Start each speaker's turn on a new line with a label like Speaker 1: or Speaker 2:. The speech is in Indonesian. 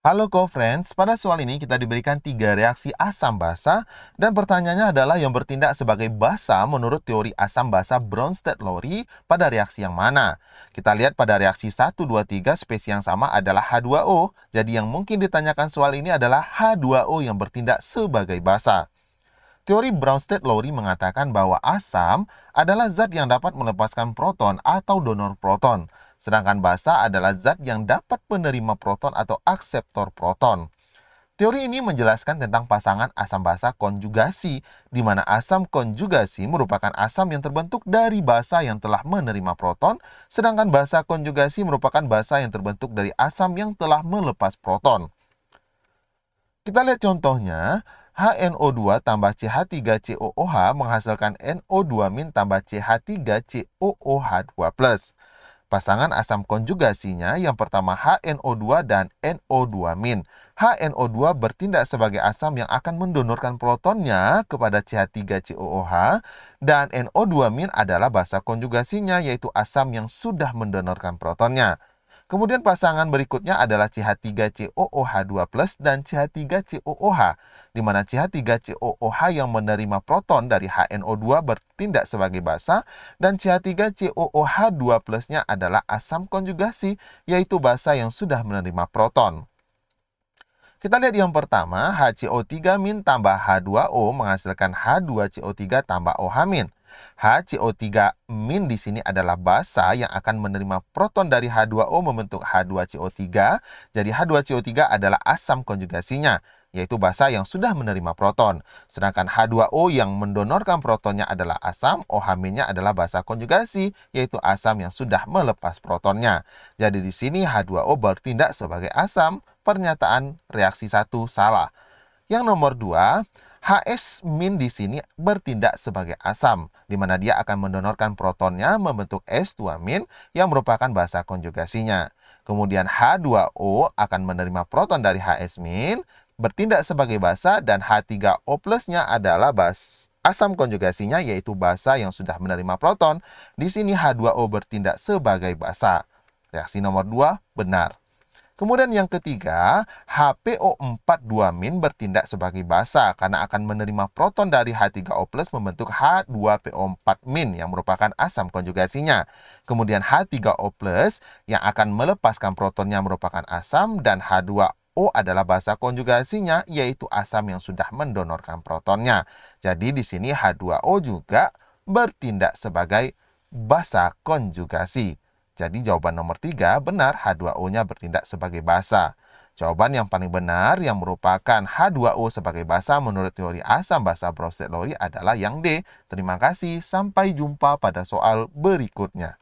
Speaker 1: Halo co-friends, pada soal ini kita diberikan tiga reaksi asam basa dan pertanyaannya adalah yang bertindak sebagai basa menurut teori asam basa Bronsted-Lowry pada reaksi yang mana? Kita lihat pada reaksi 1, 2, 3 spesies yang sama adalah H2O, jadi yang mungkin ditanyakan soal ini adalah H2O yang bertindak sebagai basa. Teori Bronsted-Lowry mengatakan bahwa asam adalah zat yang dapat melepaskan proton atau donor proton. Sedangkan basa adalah zat yang dapat menerima proton atau akseptor proton. Teori ini menjelaskan tentang pasangan asam basa konjugasi, di mana asam konjugasi merupakan asam yang terbentuk dari basa yang telah menerima proton, sedangkan basa konjugasi merupakan basa yang terbentuk dari asam yang telah melepas proton. Kita lihat contohnya, HNO2 tambah CH3COOH menghasilkan NO2- tambah CH3COOH2+. Pasangan asam konjugasinya yang pertama HNO2 dan NO2-. HNO2 bertindak sebagai asam yang akan mendonorkan protonnya kepada CH3COOH dan NO2- adalah basa konjugasinya yaitu asam yang sudah mendonorkan protonnya. Kemudian pasangan berikutnya adalah CH3COOH2+ dan CH3COOH, di mana CH3COOH yang menerima proton dari HNO2 bertindak sebagai basa dan CH3COOH2+-nya adalah asam konjugasi, yaitu basa yang sudah menerima proton. Kita lihat yang pertama, HCO3- tambah H2O menghasilkan H2CO3 tambah OH-. HCO3 min di sini adalah basa yang akan menerima proton dari H2O membentuk H2CO3. Jadi H2CO3 adalah asam konjugasinya, yaitu basa yang sudah menerima proton. Sedangkan H2O yang mendonorkan protonnya adalah asam, OH-nya adalah basa konjugasi, yaitu asam yang sudah melepas protonnya. Jadi di sini H2O bertindak sebagai asam, pernyataan reaksi satu salah. Yang nomor 2, HS- di sini bertindak sebagai asam, di mana dia akan mendonorkan protonnya membentuk S2- yang merupakan bahasa konjugasinya. Kemudian H2O akan menerima proton dari HS- bertindak sebagai basa dan H3O plusnya adalah bas asam konjugasinya yaitu basa yang sudah menerima proton. Di sini H2O bertindak sebagai basa. Reaksi nomor 2 benar. Kemudian yang ketiga, hpo 4 min bertindak sebagai basa karena akan menerima proton dari H3O+ membentuk H2PO4- yang merupakan asam konjugasinya. Kemudian H3O+ yang akan melepaskan protonnya merupakan asam dan H2 O adalah bahasa konjugasinya, yaitu asam yang sudah mendonorkan protonnya. Jadi di sini H2O juga bertindak sebagai basa konjugasi. Jadi jawaban nomor tiga benar H2O-nya bertindak sebagai basa. Jawaban yang paling benar yang merupakan H2O sebagai basa menurut teori asam basa Brosted Lowry adalah yang D. Terima kasih, sampai jumpa pada soal berikutnya.